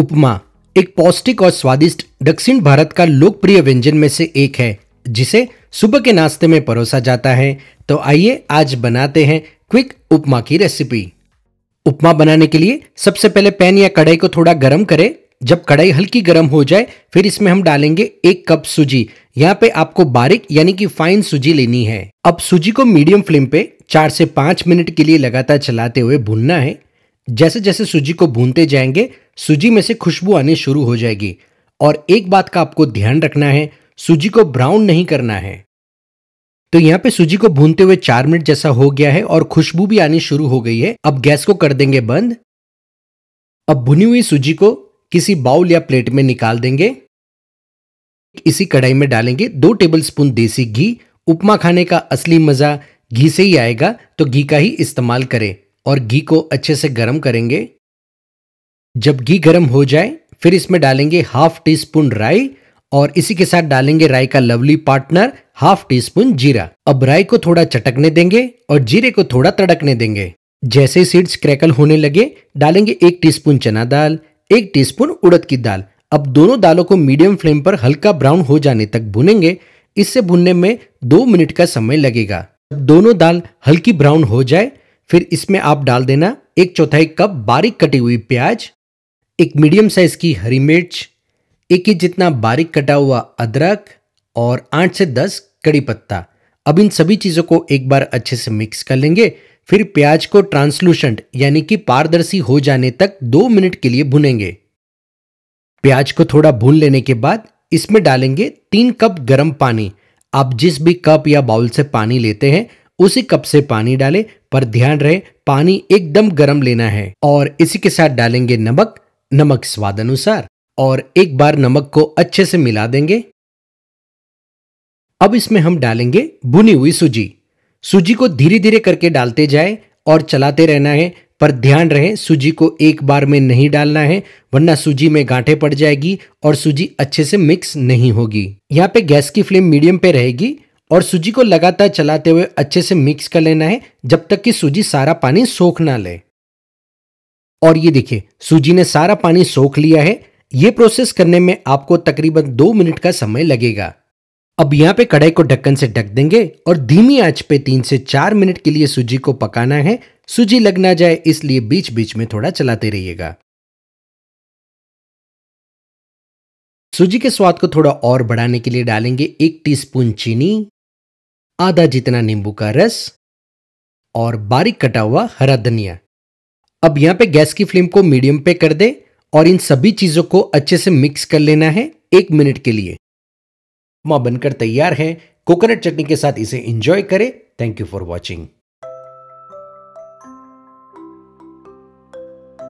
उपमा एक पौष्टिक और स्वादिष्ट दक्षिण भारत का लोकप्रिय व्यंजन में से एक है जिसे सुबह के नाश्ते में परोसा जाता है तो आइए आज बनाते हैं क्विक उपमा की रेसिपी उपमा बनाने के लिए सबसे पहले पैन या कढ़ाई को थोड़ा गर्म करें जब कढ़ाई हल्की गर्म हो जाए फिर इसमें हम डालेंगे एक कप सूजी यहाँ पे आपको बारीक यानी कि फाइन सूजी लेनी है अब सूजी को मीडियम फ्लेम पे चार से पांच मिनट के लिए लगातार चलाते हुए भूनना है जैसे जैसे सूजी को भूनते जाएंगे सूजी में से खुशबू आनी शुरू हो जाएगी और एक बात का आपको ध्यान रखना है सूजी को ब्राउन नहीं करना है तो यहाँ पे सूजी को भूनते हुए चार मिनट जैसा हो गया है और खुशबू भी आनी शुरू हो गई है अब गैस को कर देंगे बंद अब भुनी हुई सूजी को किसी बाउल या प्लेट में निकाल देंगे इसी कढ़ाई में डालेंगे दो टेबलस्पून देसी घी उपमा खाने का असली मजा घी से ही आएगा तो घी का ही इस्तेमाल करें और घी को अच्छे से गर्म करेंगे जब घी गर्म हो जाए फिर इसमें डालेंगे हाफ टी स्पून राई और इसी के साथ डालेंगे राई का lovely partner half teaspoon जीरा अब राई को थोड़ा चटकने देंगे और जीरे को थोड़ा तड़कने देंगे जैसे सीड्स क्रैकल होने लगे डालेंगे एक टीस्पून चना दाल एक टीस्पून उड़द की दाल अब दोनों दालों को मीडियम फ्लेम पर हल्का ब्राउन हो जाने तक भुनेंगे इससे भुनने में दो मिनट का समय लगेगा दोनों दाल हल्की ब्राउन हो जाए फिर इसमें आप डाल देना एक चौथाई कप बारीक कटी हुई प्याज एक मीडियम साइज की हरी मिर्च एक ही जितना बारीक कटा हुआ अदरक और आठ से दस कड़ी पत्ता अब इन सभी चीज़ों को एक बार अच्छे से मिक्स कर लेंगे फिर प्याज को ट्रांसलूसेंट यानी कि पारदर्शी हो जाने तक दो मिनट के लिए भुनेंगे प्याज को थोड़ा भून लेने के बाद इसमें डालेंगे तीन कप गर्म पानी आप जिस भी कप या बाउल से पानी लेते हैं उसी कप से पानी डालें पर ध्यान रहे पानी एकदम गर्म लेना है और इसी के साथ डालेंगे नमक नमक स्वाद अनुसार और एक बार नमक को अच्छे से मिला देंगे अब इसमें हम डालेंगे भुनी हुई सूजी सूजी को धीरे धीरे करके डालते जाए और चलाते रहना है पर ध्यान रहे सूजी को एक बार में नहीं डालना है वरना सूजी में गांठे पड़ जाएगी और सूजी अच्छे से मिक्स नहीं होगी यहाँ पे गैस की फ्लेम मीडियम पे रहेगी और सूजी को लगातार चलाते हुए अच्छे से मिक्स कर लेना है जब तक कि सूजी सारा पानी सोख ना ले और ये देखिए सूजी ने सारा पानी सोख लिया है ये प्रोसेस करने में आपको तकरीबन दो मिनट का समय लगेगा अब यहाँ पे कढ़ाई को ढक्कन से ढक देंगे और धीमी आंच पे तीन से चार मिनट के लिए सूजी को पकाना है सूजी लग ना जाए इसलिए बीच बीच में थोड़ा चलाते रहिएगा सूजी के स्वाद को थोड़ा और बढ़ाने के लिए डालेंगे एक टीस्पून चीनी आधा जितना नींबू का रस और बारीक कटा हुआ हरा धनिया अब यहां पे गैस की फ्लेम को मीडियम पे कर दे और इन सभी चीज़ों को अच्छे से मिक्स कर लेना है एक मिनट के लिए मां बनकर तैयार है कोकोनट चटनी के साथ इसे एंजॉय करें थैंक यू फॉर वॉचिंग